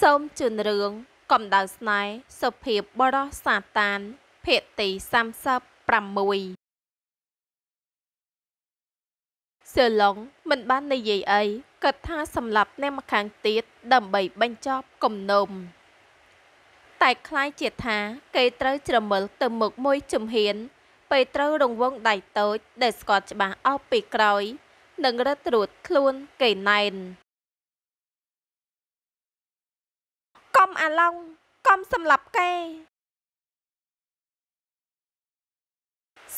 សូមជូនរឿងកំដៅស្នេហ៍សុភាពបរោះសាតានភាគទី36សឺឡុងមិនបាននិយាយអីគិតថាសម្រាប់អ្នកម្ខាងទៀត ដើម្បីបញ្ចប់គំនុំ តែคล้ายជាថាគេត្រូវជ្រមិលទៅមុខមួយជំហាន ពេលត្រូវរង្វង់ដៃតូច ដែលស្គាល់ច្បាស់អស់ពីក្រោយនឹងរត់ត្រួតខ្លួនគេណែនំអាឡុងកុំសម្លាប់គេ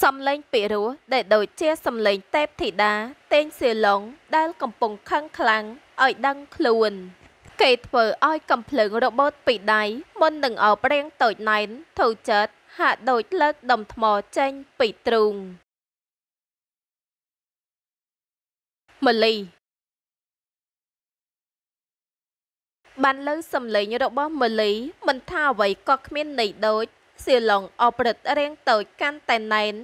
សំឡេងពីរោះដែលដូចជាសំឡេងទេពធីតាតេងសៀឡុងដែលកំពុងខឹងខ្លាំងឲ្យ ដឹងខ្លួនគេធ្វើឲ្យកំភ្លើងរបូតពីដៃមុននឹងអោបរៀងតូចណែនធូរចិត្តហាក់ដូចលើកដុំថ្មចេញពីទ្រូងម៉ាលីបានលើសំឡេងរបស់ម៉ាលីមិនថាអ្វីក៏គ្មានន័យដូចសៀឡុងអប្រិតរៀងតូចកាន់តែណែន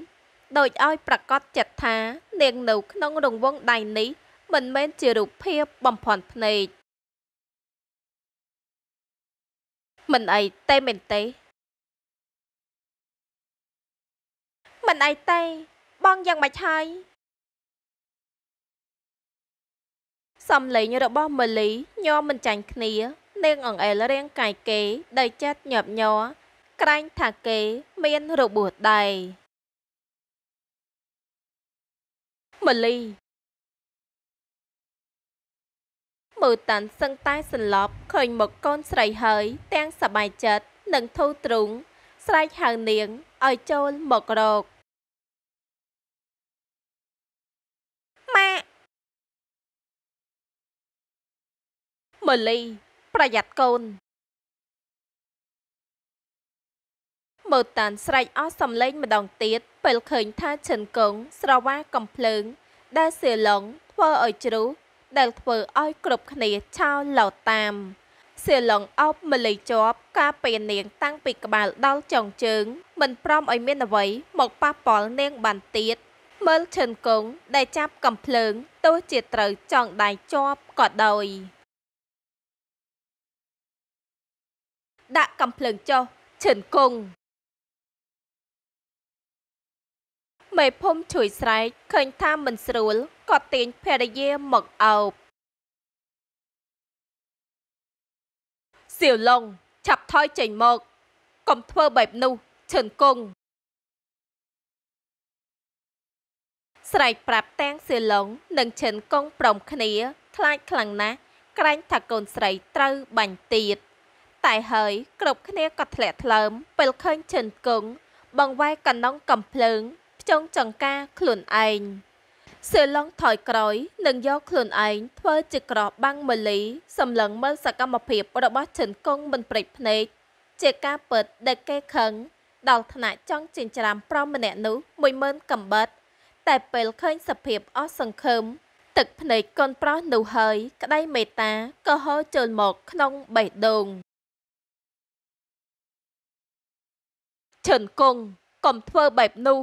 ដូចឲ្យប្រកាសចិត្តថានាងនៅក្នុងរង្វង់ដៃនេះ មិនមែនជារូបភាពបំផន់ភ្នែកមិនអីតែមែនទេមិនអីទេ បងយ៉ាងម៉េចហើយសំឡេងរបស់ម៉ាលីញោមមិនចាញ់គ្នា នាងអង្អែលរាងកាយគេដោយចិត្តញាប់ញ័រក្រែងថាគេ មានរបួសដែរម៉ាលីមើលតាន់សឹងតែសន្លប់ឃើញមកកូនស្រីហើយ ទាំងសបាយចិត្តនិងធូរទ្រូងស្រែកហៅនាងឲ្យចូលមករកម៉ូលី ប្រយ័ត្នកូនម៉ូតានស្រែកអស់សំឡេងម្ដងទៀត ពេលឃើញថាឈិនកងស្រវាកំភ្លើង ដែលសៀឡុងធ្វើឲ្យជ្រុះដែលធ្វើឲ្យគ្រប់គ្នាឆោឡោតាមសៀឡុងអប់មលីជាប់ការពេលនាង តាំងពីក្បាលដល់ចុងជើង មិនព្រមឲ្យមានអ្វី មកប៉ះពាល់នាងបានទៀតមើលឈិនកងដែលចាប់ កំភ្លើងទោះជាត្រូវចងដៃជាប់ក៏ដោយដាក់កំភ្លើងចុះឈិនគង់មេភូមិជួយស្រែកឃើញថាមិនស្រួលក៏ទាញភរិយាមកអោបសៀវឡុងឆាប់ថយចេញមកកុំធ្វើបែបនោះឈិនគង់ស្រែកប្រាប់ទាំងសៀវឡុងនិងឈិនកងព្រមគ្នាខ្លាចខ្លាំងណាស់ក្រែង ថាកូនស្រីត្រូវបាញ់ទៀតតែហើយគ្រប់គ្នាក៏ធ្លាក់ថ្លើមពេលឃើញឈិនគង់បងវាយកណ្ដុងកំភ្លើងផ្ចង់ចង្ការខ្លួនឯងសៀឡុងថយក្រោយនឹងយកខ្លួនឯងធ្វើជាក្រោះបាំងមលីសម្លឹងមើលសកម្មភាពរបស់ឈិនគង់មិនព្រិចភ្នែកជាការពិតដែលគេខឹងដល់ថ្នាក់ចង់ចិញ្ច្រាំប្រុសម្នាក់នោះមួយម៉ឺនកំបិតតែពេលឃើញសភាពអស់សង្ឃឹមទឹកភ្នែកកូនប្រុសនោះហើយក្តីមេត្តាក៏ហូរចូលមកក្នុងបេះដូងឈិនគង់កុំធ្វើបែបនោះ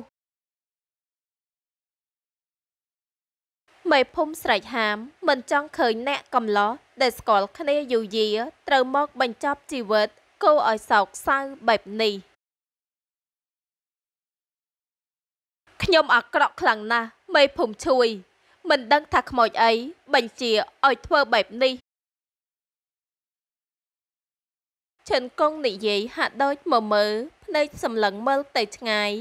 មេភូមិស្រែកហាម មិនចង់ឃើញអ្នកកំឡោះដែលស្គាល់គ្នាយូរយារត្រូវមកបញ្ចប់ជីវិតគោឲ្យសោកសៅបែបនេះខ្ញុំអាក្រក់ខ្លាំងណាស់មេភូមិជួយ មិនដឹងថាខ្មោចអីបញ្ជាឲ្យធ្វើបែបនេះឈិនកងនិយាយហាក់ដូចមមើភ្នែកសម្លឹងមើលទៅឆ្ងាយ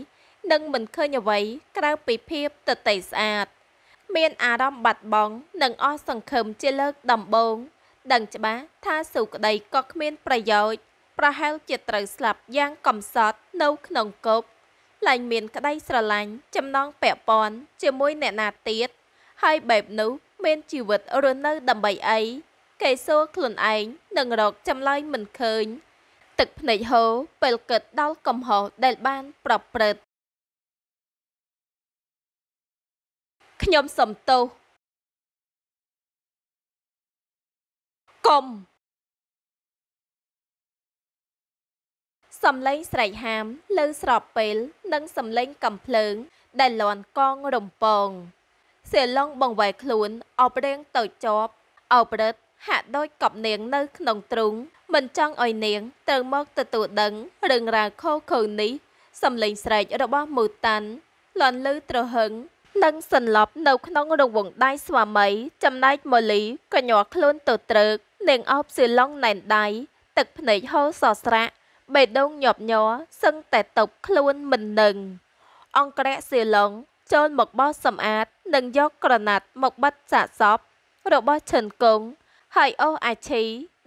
នឹងមិនឃើញអ្វីក្រៅពីភាពតតៃស្អាតមានអារម្មណ៍បាត់បង់និងអស់សង្ឃឹមជាលើកដំបូង ដឹងច្បាស់ថាសុក្តីក៏គ្មានប្រយោជន៍ប្រហែលជាត្រូវស្លាប់យ៉ាងកំសត់នៅក្នុងគុកលែងមានក្តីស្រឡាញ់ចំណងពាក់ព័ន្ធជាមួយអ្នកណាទៀតហើយបែបនោះមានជីវិតរស់នៅដើម្បីអីគេសួរខ្លួនឯងនឹងរកចម្លើយមិនឃើញ ទឹកភ្នែកហូរពេលគិតដល់កំហុសដែលបាន ប្រព្រឹត្តខ្ញុំសំទោសកុំសំឡេងស្រែកហាមលើស្របពេលនិងសំឡេង កំភ្លើង ដែលលាន់កងរំពងសេឡុងបង្វែរខ្លួនអបរៀងទៅជាប់អបរិទ្ធហាក់ដូចកប់នាងនៅក្នុងទ្រូងមិនចង់ឲ្យនាងត្រូវមកទទួលដឹងរឿងរ៉ាវខុសខើនេះសំឡេងស្រែករបស់មូតាន់លន់ឮត្រហឹងនិងសន្លប់នៅក្នុងរង្វង់ដៃស្វាមីចំណែកម៉ូលីក៏ញ័រខ្លួនទៅត្រឹកនាងអោបសៀឡុងណែនដៃទឹកភ្នែកហូរសស្រាក់បេះដូងញាប់ញ័រសឹងតែតប់ខ្លួនមិននឹងអង្គរៈសៀឡុងចូលមកបោសសម្អាតនិងយកក្រណាត់មកបិទសាកសពរបស់ឈិនគង់ហើយអូសអាឈី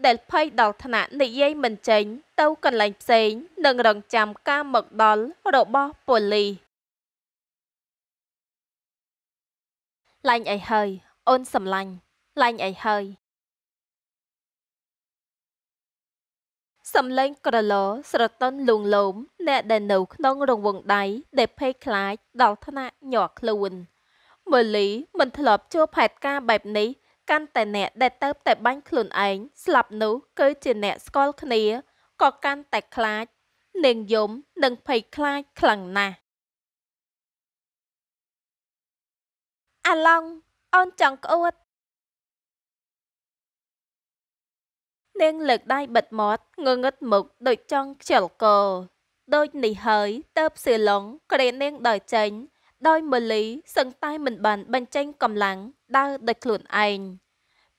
ដែលភ័យដល់ថ្នាក់និយាយមិនចេញ ទៅកន្លែងផ្សេងនឹងរងចាំការមកដល់របស់ប៉ូលីសឡាញ់អីហើយ អូនសំឡាញ់ឡាញ់អីហើយសំឡេងក្រឡស្រទន់លួងលោមអ្នក ដែល នៅក្នុងរង្វង់ដៃដែលភ័យខ្លាចដល់ថ្នាក់ញ័រខ្លួនម៉ូលី មិនធ្លាប់ជួបផែនការបែបនេះកាន់តែអ្នកដែលទៅតែបាញ់ខ្លួនឯងស្លាប់នោះគឺជាអ្នកស្គាល់គ្នាក៏កាន់តែខ្លាចនាងយំនិងភ័យខ្លាចខ្លាំងណាស់អាឡង់អូនចង់ក្អួតនាងលើកដៃបិទមាត់ងងឹតមុខដូចចង់ខ្ជិលកោដូចនេះហើយតើបសៀឡុងក្រេនាងដល់ចេញដោយម៉ូលីសឹងតែមិនបានបញ្ចេញកម្លាំង ដើរដោយខ្លួនឯង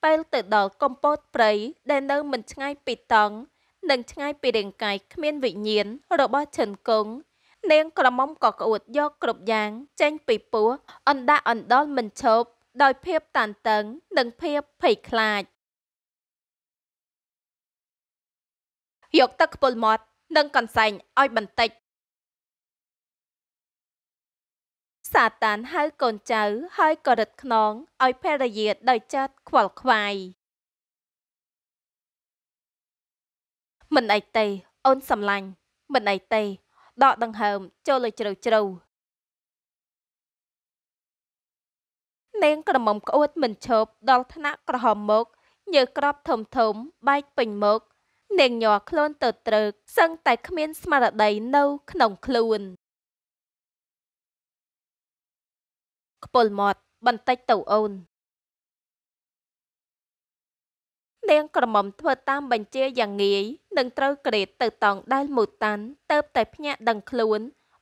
ពេលទៅដល់កំពតព្រៃដែលនៅមិនឆ្ងាយពីតង់និងឆ្ងាយពីរាងកាយគ្មានវិញ្ញាណរបស់ឈិនកុងនាង ក្រមុំក៏ក្អួតយកគ្រប់យ៉ាង ចេញ ពីពោះអណ្ដាក់អណ្ដល់មិនឈប់ដោយភាពតានតឹង និងភាពភ័យខ្លាចយកទឹកខ្ពុលមាត់ និងកន្សែងឲ្យបន្តិចសាតានហៅកូនចៅ ហើយក៏រឹតខ្នងឲ្យភរិយាដោយចិត្តខ្វល់ខ្វាយមិនអីទេអូនសំឡាញ់មិនអីទេដកដង្ហើម ចូលលើជ្រៅជ្រៅនាងក្រមុំក្អួតមិនឈប់ ដល់ថ្នាក់ក្រហមមុខញើក្របធំធំ បែកពេញមុខនាងញ័រខ្លួន ទៅត្រើកសឹងតែគ្មានស្មារតីនៅ ក្នុងខ្លួនខ្ពុលមាត់ បន្តិចទៅអូននាងក្រមុំធ្វើតាមបញ្ជាយ៉ាងងាយនឹងត្រូវក្រេតទៅតង់ដែលមូតាន់ទៅតែភ្ញាក់ដឹងខ្លួន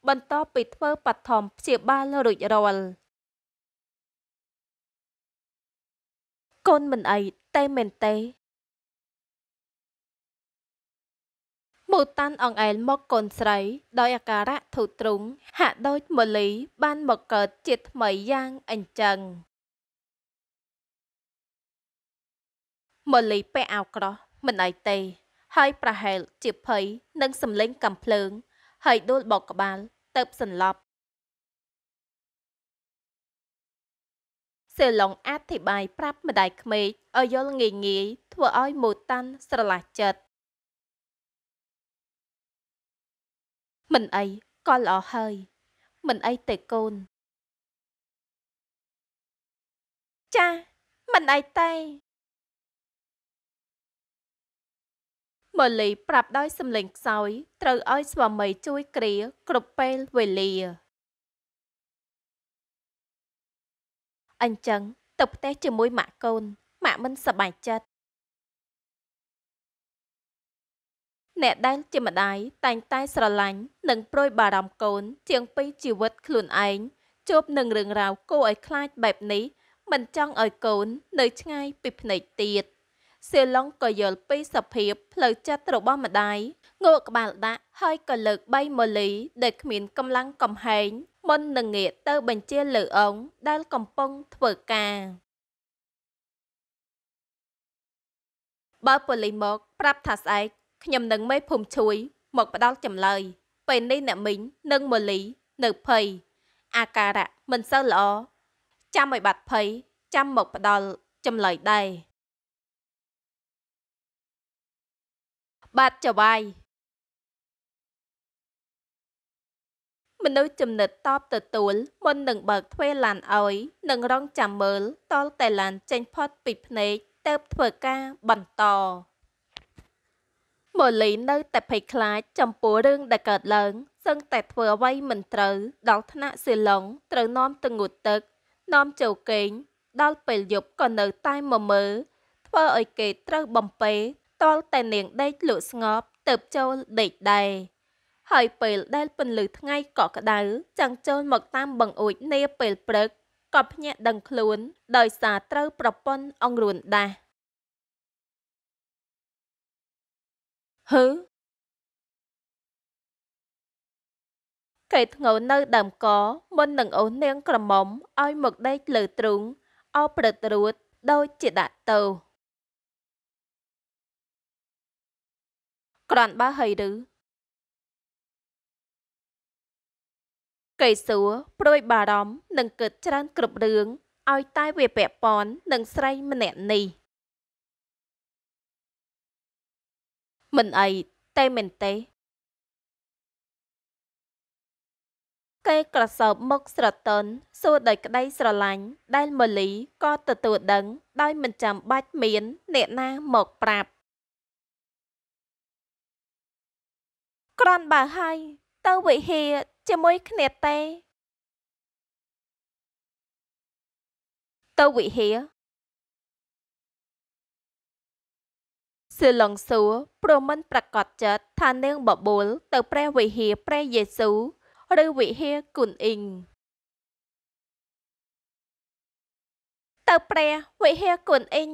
បន្ទាប់ពីធ្វើបឋមព្យាបាលរួចរាល់កូនមិនអីតែមែនទេមូតាន់អង្អែលមកកូនស្រីដោយអាការៈធុទ្រុងហាក់ដូចមូលី បាន មកកើត ជាថ្មីយ៉ាងអញ្ចឹងមូលីពាក់អាវក្រោះមិនអីទេ ហើយ ប្រហែលជាភ័យនឹងសម្លេង កំភ្លើង ហើយដួលបោកក្បាលទៅសន្លប់សេឡុងអធិប្បាយប្រាប់ម្ដាយក្មេកឲ្យយល់ងាយងាយធ្វើឲ្យមូតាន់ស្រឡះចិត្តមិនអីក៏ល្អហើយ មិនអីទេកូនចាមិនអីទេម៉ូលីប្រាប់ដោយសំឡេងខ្សោយ ត្រូវឲ្យ ស្វាមី ជួយ គ្រា គ្រប់ពេលវេលាអញ្ចឹងទៅផ្ទះជាមួយម៉ាក់កូនម៉ាក់មិនសប្បាយចិត្តអ្នកដែលជាម្ដាយតែងតែស្រឡាញ់និងប្រួយបារម្ភកូន ជាងពីជីវិតខ្លួនឯងជួបនឹងរឿងរ៉ាវគួរឲ្យខ្លាចបែបនេះមិនចង់ឲ្យកូននៅឆ្ងាយពីភ្នែកទៀតសៀឡុងក៏យល់ពីសភាពផ្លូវចិត្តរបស់ម្ដាយងក់ក្បាលដាក់ហើយក៏លើកបៃម៉ូលីដែលគ្មានកម្លាំងកំហែងមុននឹងងាកទៅបញ្ជាលើអង្គដែលកំពុងធ្វើការបើប៉ូលីសមកប្រាប់ថាស្អែកខ្ញុំនឹងមេភូមិជួយ មកផ្ដាល់ចម្លើយពេលនេះអ្នកមីងនិងម៉ូលី នៅភ័យអាការៈមិនសូវល្អចាំឲ្យបាត់ភ័យចាំមកផ្ដាល់ចម្លើយដែរបាទចវាយមនុស្សចំណិតតបទទួលមុននឹងបើកទ្វារឡានឲ្យនឹងរងចាំមើលតលតែឡាន ចេញផុតពីភ្នែកទៅធ្វើការបន្តម៉ូលីនៅតែភ័យខ្លាចចំពោះរឿងដែលកើតឡើងសឹងតែធ្វើអ្វីមិនត្រូវដល់ថ្នាក់សេឡុងត្រូវនាំទៅងូតទឹកនាំចូលកេងដល់ពេលយប់ក៏នៅតែមមើលធ្វើឲ្យគេត្រូវបំពេតលតែនាងដេកលក់ស្ងប់ទៅចូលដេកដែរហើយពេលដែលពន្លឺថ្ងៃក៏ក្តៅចាំងចូលមកតាមបង្អួចនាពេលព្រឹកក៏ភ្ញាក់ដឹងខ្លួន ដោយសារត្រូវប្រពន្ធអង្រួនដាស់ហឺកែធ្ងោនៅ ដើមកមុននឹងអូននាងក្រមុំឲ្យមកដេកលើទ្រូងអោប្រឹតរួតដោយជាដាក់តោក្រាន់បើហើយឬកៃសួរព្រួយ បារម្ភនឹងគិតច្រើនគ្រប់រឿងឲ្យ តែវាពាក់ព័ន្ធនឹងស្រីម្នាក់នេះមិនអីតែមែនទេគេក្រសើបមកស្រទន់សួរដោយក្តីស្រឡាញ់ដែលម៉ូលីក៏ទទួលដឹង ដោយ មិនចាំបាច់មានអ្នកណាមកប្រាប់ក្រាន់បើហើយទៅវិហារជាមួយគ្នាទេទៅវិហារសឺឡុងសួរព្រមិនប្រកាសចិត្តថានាងបបួលទៅព្រះវិហារព្រះយេស៊ូឬវិហារគុណអ៊ីង ទៅព្រះវិហារគុណអ៊ីង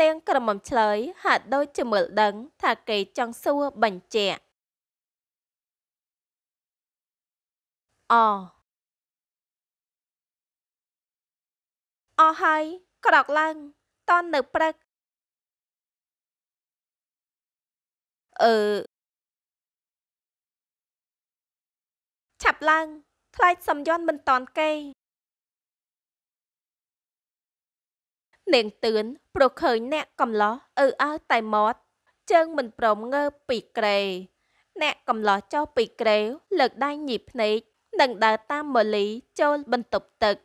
នាងក្រមុំឆ្លើយហាក់ដូចជាមើលដឹង ថាគេចង់សួរបញ្ជាក់អអស់ហើយក្រោកឡើងតននៅព្រឹកអឺឆាប់ឡើងខ្លាចសំយ័នមិនតនគេនាងតឿនព្រោះឃើញអ្នកកំឡោះអើអើតែមាត់ជើងមិនព្រមងើបពីក្រេ អ្នកកំឡោះចុះពីក្រេលើកដៃញីភ្នែកនឹងដើរតាមម៉ូលីចូល បន្ទប់ទឹក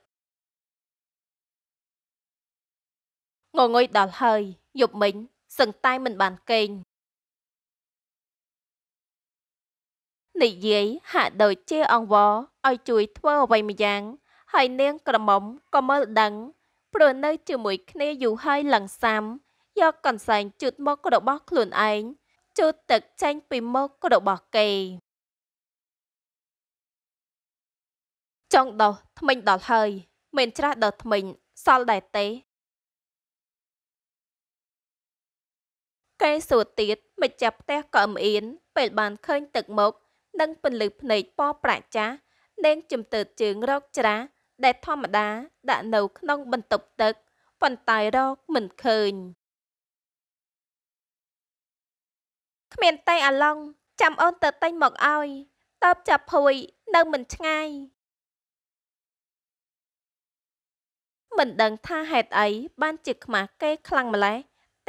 ងងុយដល់ហើយយប់មិញសឹងតែមិនបានកេងនិយាយហាក់ដូចជាអង្វរឲ្យជួយធ្វើអ្វីម្យ៉ាង ហើយនាងក្រមុំក៏មើលដឹងព្រោះនៅជាមួយគ្នាយូរហើយឡើងសាំយកកន្សែងជូតមុខរបស់ខ្លួនឯងជូតទឹកចេញពីមុខរបស់គេចង់ដោះថ្មិញដល់ហើយមិនច្រាស់ដល់ថ្មិញសល់ដែរទេគេសួរទៀតម្ចាស់ផ្ទះក៏អ៊ៀនពេលបានឃើញទឹកមកនិងពន្លឺភ្នែកប៉ប្រាចាស់នាងជំទើតជើងរកច្រាដែលធម្មតា ដាក់នៅ ក្នុង បន្ទប់ទឹកប៉ុន្តែរកមិនឃើញគ្មានតែអាឡុងចាំអូនទៅតែញមកឲ្យតបចាប់ភួយនៅមិនឆ្ងាយមិនដឹងថាហេតុអីបានជាខ្មាស់គេខ្លាំងម្ល៉េះ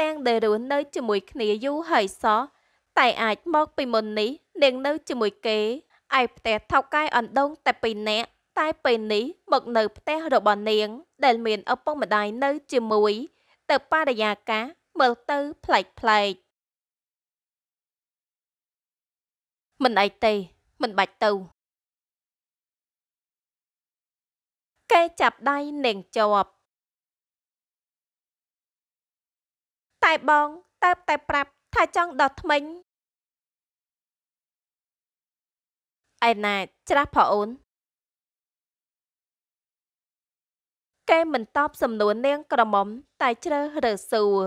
ទាំងដែលរស់នៅជាមួយ គ្នាយូរហើយសោះតែអាចមកពីមុននេះនាងនៅជាមួយគេឯផ្ទះថោកកាយអណ្ដូងតែពីរនាក់តែពេលនេះមកនៅផ្ទះរបស់នាងដែលមានឪពុកម្ដាយនៅជាមួយទៅបរិយាកាសមើលទៅប្លែកប្លែកមិនអីទេមិនបាច់ទៅគេចាប់ដៃនាងជាប់តែបងតែតែប្រាប់ថាចង់ដោះថ្មិញឯណាច្រាស់ផអូនគេមិនតបសំណួរនាងក្រមុំតែជ្រើសរើសសួរ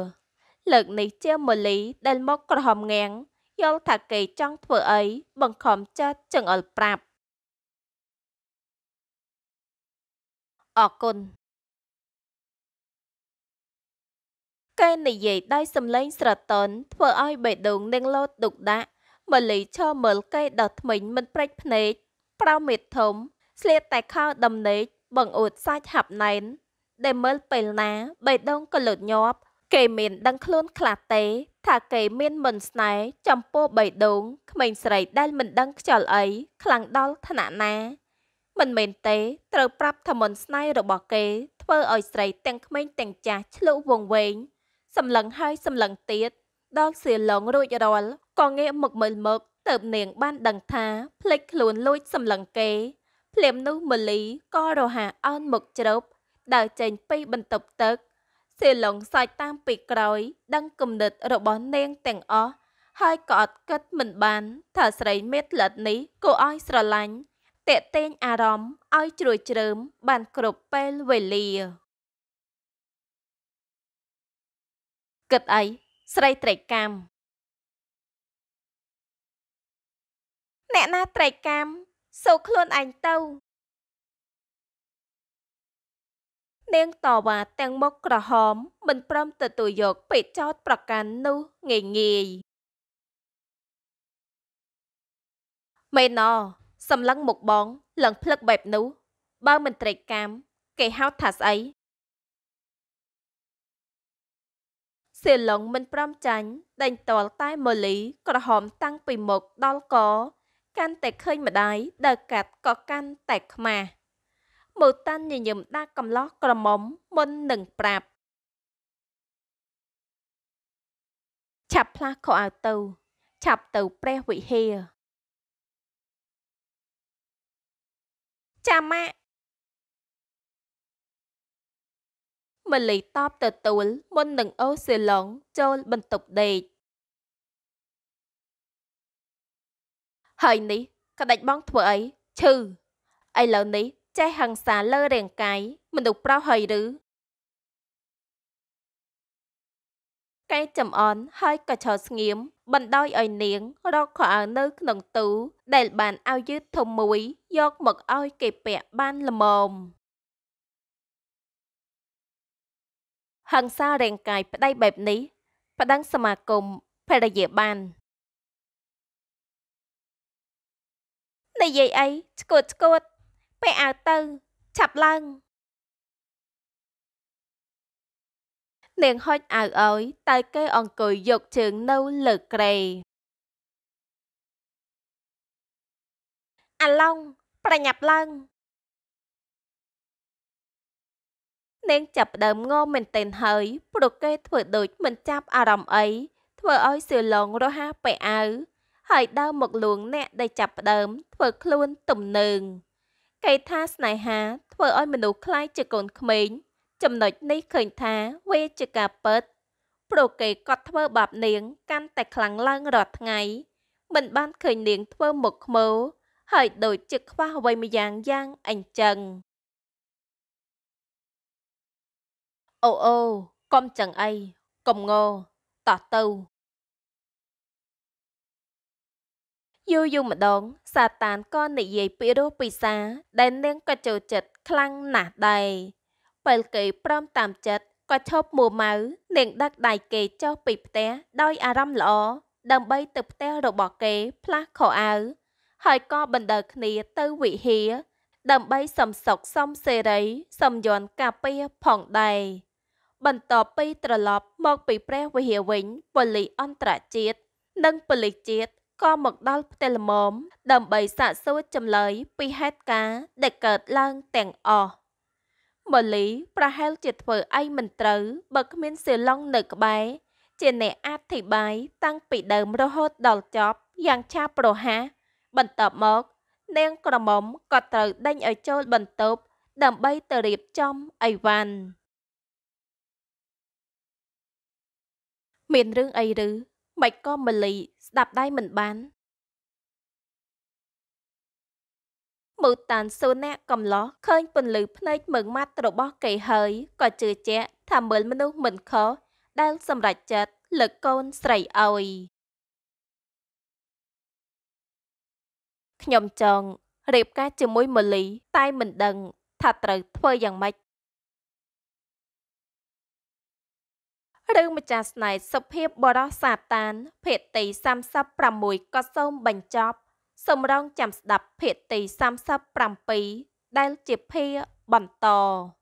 លើកនេះជាម៉ូលីដែលមកក្រហមងាំងយល់ថាគេចង់ធ្វើអីបង្ខំចិត្តចង្អុលប្រាប់អរគុណគេនិយាយដោយសំឡេងស្រទន់ធ្វើឲ្យបេះដូងនិងលោតទុកដាក់ម៉ាលីឈរមើលគេដ៏ថ្មិញមិនព្រិចភ្នែកប្រៅមេធំ ស្លៀកតែខោដំណេកបង្អួតសាច់ហាប់ណែន ដែលមើលពេលណាបេះដូងក៏លូតញាប់ គេមានដឹងខ្លួនខ្លះទេថាគេមានមិនស្នេហ៍ចំពោះបៃដងក្មេងស្រីដែលមិនដឹងខ្យល់អីខ្លាំងដល់ឋានៈណា មិនមែនទេ ត្រូវប្រាប់ថាមិនស្នេហ៍របស់គេ ធ្វើឲ្យស្រីទាំងក្មេងទាំងចាស់ឆ្លុះវងវែងសម្លឹងហើយសម្លឹងទៀតដល់សៀឡុងរួចរាល់ក៏ងាកមកមើលមកទៅនាងបានដឹងថាភ្លេចខ្លួនលួចសម្លឹងគេ ភ្លាមនោះមលីក៏រហ័សអោនមកជ្រប់ដើរចេញពីបន្ទប់ទឹកសៀឡុងសាច់តាមពីក្រោយដឹងគំនិតរបស់នាងទាំងអស់ហើយក៏អត់គិតមិនបានថាស្រីមេតលិតនេះគួរឲ្យស្រឡាញ់តេតេញអារម្មណ៍ឲ្យជ្រួយជ្រើមបានគ្រប់ពេលវេលាគិតអីស្រីត្រេកកាមអ្នកណាត្រេកកាមសូខ្លួនឯងទៅ នាងតវ៉ាទាំងមុខក្រហម មិនព្រមទទួលយកពេកចោតប្រកាន់នោះងាយងាយមេណសម្លឹងមុខបងលឹងភ្លឹកបែបនោះ បើមិនត្រេកកាមគេហៅថាស្អីសេឡុងមិនព្រមចាញ់ដេញតល់តែម៉ូលី ក្រហមតាំងពីមុខដល់កកាន់តែឃើញម្ដាយដើរកាត់ក៏កាន់តែខ្មាស់មូតាន់ញញឹមដាក់កំឡោះក្រមុំមុននឹងប្រាប់ឆាប់ផ្លាស់ខោអាវទៅឆាប់ទៅព្រះវិហារចាម៉ាក់ម៉ាលីតបទទួលមុននឹងអូសេឡុងចូលបន្ទប់ដេកហើយនេះក្តេចបងធ្វើអីឈឺឥឡូវនេះចេះហឹង្សាលើរាងកាយមនុស្សប្រុសហើយឬកែចំអន់ហើយក៏ឈរស្ងៀមបណ្ដោយឲ្យនាងរកខោអាវនៅក្នុងទូដែលបានឲ្យយឺតធំមួយយកមកឲ្យ គេពាក់បានល្មមហឹង្សារាងកាយប្តីបែបនេះប្តឹងសមាគមភរិយាបាន និយាយអីឆ្កួតឆ្កួតពេលអើទៅ ឆាប់ឡើងនាងហុចអើអើយតែគេអង្គុយយកជើងនៅលើក្រេអាឡុងប្រញាប់ឡើងនាងចាប់ដើមងមែនទែនហើយព្រោះគេធ្វើដូចមិនចាប់អារម្មណ៍អីធ្វើឲ្យសៀឡងរហ័សពេអាវហើយដើរមកលួងអ្នកដែលចាប់ដើមធ្វើខ្លួនទំនើងគេថាស្នេហា ធ្វើឲ្យមនុស្សខ្លាចជាកូនក្មេងចំណុចនេះឃើញថាវាជាការពិតព្រោះគេគាត់ធ្វើបាបនាង កាន់តែខ្លាំងឡើងរាល់ថ្ងៃ មិនបានឃើញនាងធ្វើមុខខ្មោហើយដូចជាខ្វះអ្វីម្យ៉ាងយ៉ាងអញ្ចឹងអូអូកុំចង្អីកុំងតោះទៅយូរយូរម្ដងសាតានក៏និយាយពីរស់ពិសា ដែលនាងក៏ចូលចិត្តខ្លាំងណាស់ដែរពេលគេព្រមតាមចិត្តក៏ឈប់មួម៉ៅ នាងដឹកដៃគេចុះពីផ្ទះដោយអារម្មណ៍ល្អដើម្បីទៅផ្ទះរបស់គេ ផ្លាស់ខោអាវហើយក៏បណ្ដើគ្នាទៅវិហារដើម្បីសំសុកសំសេរី សំយ័នកាពៀផងដែរបន្ទាប់ពីត្រឡប់មកពីព្រះវិហារវិញប៉ូលីសអន្តរជាតិនិងប៉ូលីសជាតិក៏មកដល់ផ្ទះល្មមដើម្បីសាកសួរចម្លើយពីហេតុការណ៍ដែលកើតឡើងទាំងអស់ម៉ូលីប្រហែលជាធ្វើអីមិនត្រូវបើគ្មានសៀឡុងនៅក្បែរជាអ្នកអធិប្បាយតាំងពីដើមរហូតដល់ចប់យ៉ាងឆាប់រហ័សបន្ទាប់មក នាងក្រមុំក៏ត្រូវដេញឲ្យចូលបន្ទប់ដើម្បីទៅរៀបចំអីវ៉ាន់មានរឿងអីឬមិនក៏មលី ស្ដាប់ដៃមិនបានមើលតានសូណាកំឡោះឃើញ ពន្លឺភ្នែកមើងម៉ាត់របស់គេហើយក៏ជឿជាក់ថាមើលមនុស្សមិនខុសដែលសម្រេចចិត្តលើកកូនស្រីឲ្យខ្ញុំចង់រៀបការជាមួយម៉ូលី តែមិនដឹងថាត្រូវធ្វើយ៉ាងម៉េចឬម្ចាស់ស្នេហ៍សុភាពបរោះសាតានភាគទី36ក៏សូមបញ្ចប់ សម្រងចាំស្ដាប់ភាគទី37ដែលជាភាបន្ត